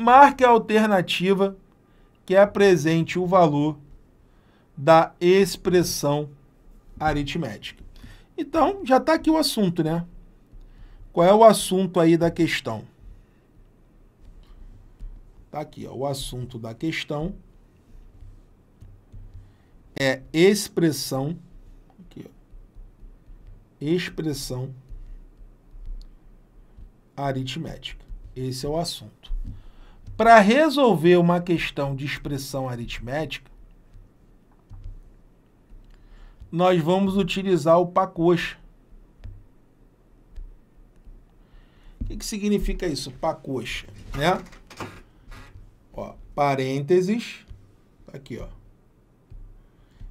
Marque a alternativa que apresente o valor da expressão aritmética. Então, já está aqui o assunto, né? Qual é o assunto aí da questão? Está aqui, ó, o assunto da questão é expressão, aqui, ó, expressão aritmética. Esse é o assunto. Para resolver uma questão de expressão aritmética, nós vamos utilizar o pacoxa. O que, que significa isso, pacoxa? Né? Ó, parênteses, tá aqui, ó.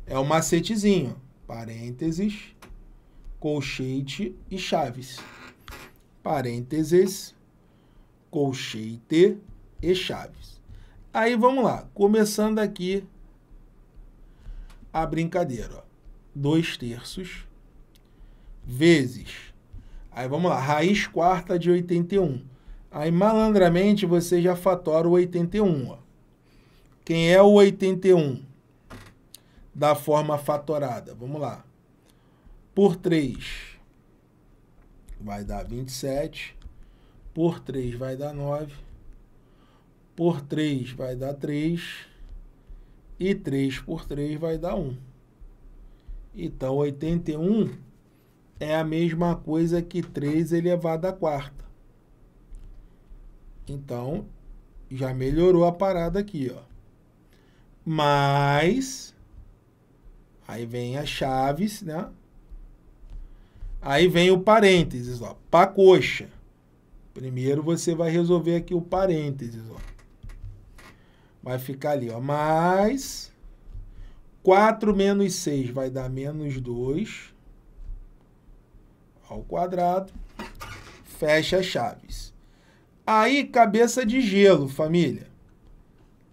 É o um macetezinho, parênteses, colchete e chaves. Parênteses, colchete e chaves. Aí vamos lá, começando aqui a brincadeira. 2 terços vezes. Aí vamos lá, raiz quarta de 81. Aí malandramente você já fatora o 81. Ó. Quem é o 81 da forma fatorada? Vamos lá. Por 3 vai dar 27. Por 3 vai dar 9 por 3 vai dar 3. E 3 por 3 vai dar 1. Então, 81 é a mesma coisa que 3 elevado à quarta. Então, já melhorou a parada aqui, ó. Mas, aí vem as chaves, né? Aí vem o parênteses, ó, para coxa. Primeiro você vai resolver aqui o parênteses, ó. Vai ficar ali, ó. Mais 4 menos 6 vai dar menos 2 ao quadrado. Fecha chaves. Aí, cabeça de gelo, família.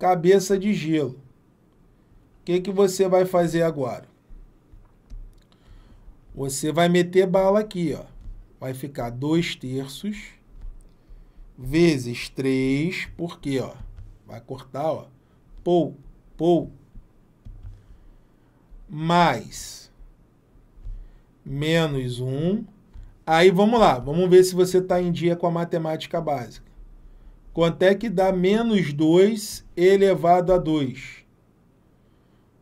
Cabeça de gelo. O que, que você vai fazer agora? Você vai meter bala aqui, ó. Vai ficar 2 terços vezes 3, porque, ó, vai cortar, ó pou, pou, mais menos 1. Aí vamos lá, vamos ver se você está em dia com a matemática básica. Quanto é que dá menos 2 elevado a 2?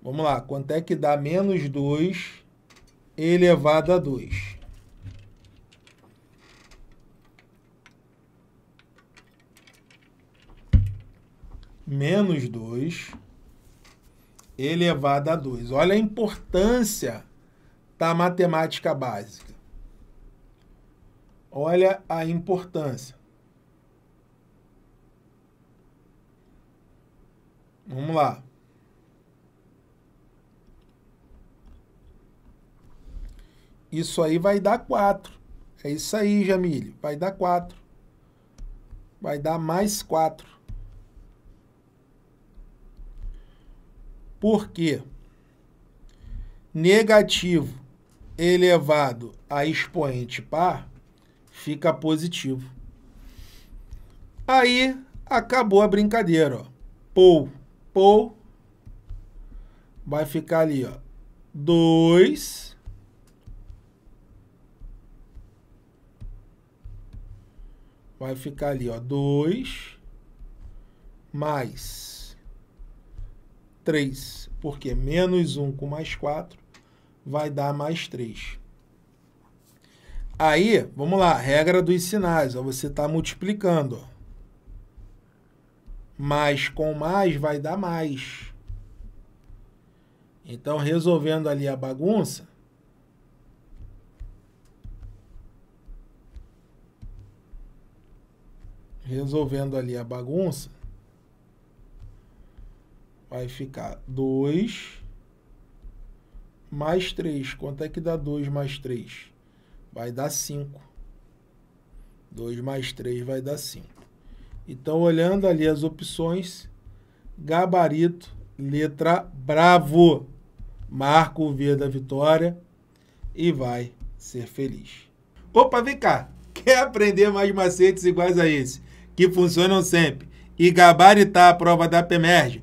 Vamos lá, quanto é que dá menos 2 elevado a 2? menos 2 elevado a 2. Olha a importância da matemática básica. Olha a importância. Vamos lá. Isso aí vai dar 4. É isso aí, Jamile. Vai dar 4. Vai dar mais 4. porque negativo elevado a expoente par fica positivo. Aí acabou a brincadeira, ó. Pou, pou, vai ficar ali, ó. 2 vai ficar ali, ó, 2 mais 3, porque menos 1 com mais 4 vai dar mais 3. Aí, vamos lá, regra dos sinais. Ó, você está multiplicando. Ó. Mais com mais vai dar mais. Então, resolvendo ali a bagunça, resolvendo ali a bagunça, Vai ficar 2 mais 3. Quanto é que dá 2 mais 3? Vai dar 5. 2 mais 3 vai dar 5. Então, olhando ali as opções, gabarito, letra bravo. Marca o V da vitória e vai ser feliz. Opa, vem cá! Quer aprender mais macetes iguais a esse, que funcionam sempre, e gabaritar a prova da PEMERGE?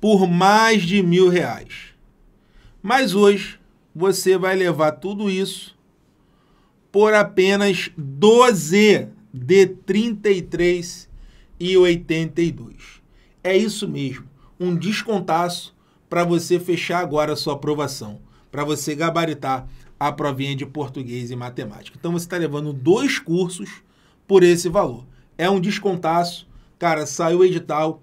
por mais de mil reais. Mas hoje você vai levar tudo isso por apenas 12 de 33 e 82. É isso mesmo, um descontaço para você fechar agora a sua aprovação, para você gabaritar a provinha de português e matemática. Então você está levando dois cursos por esse valor. É um descontaço, cara, saiu o edital,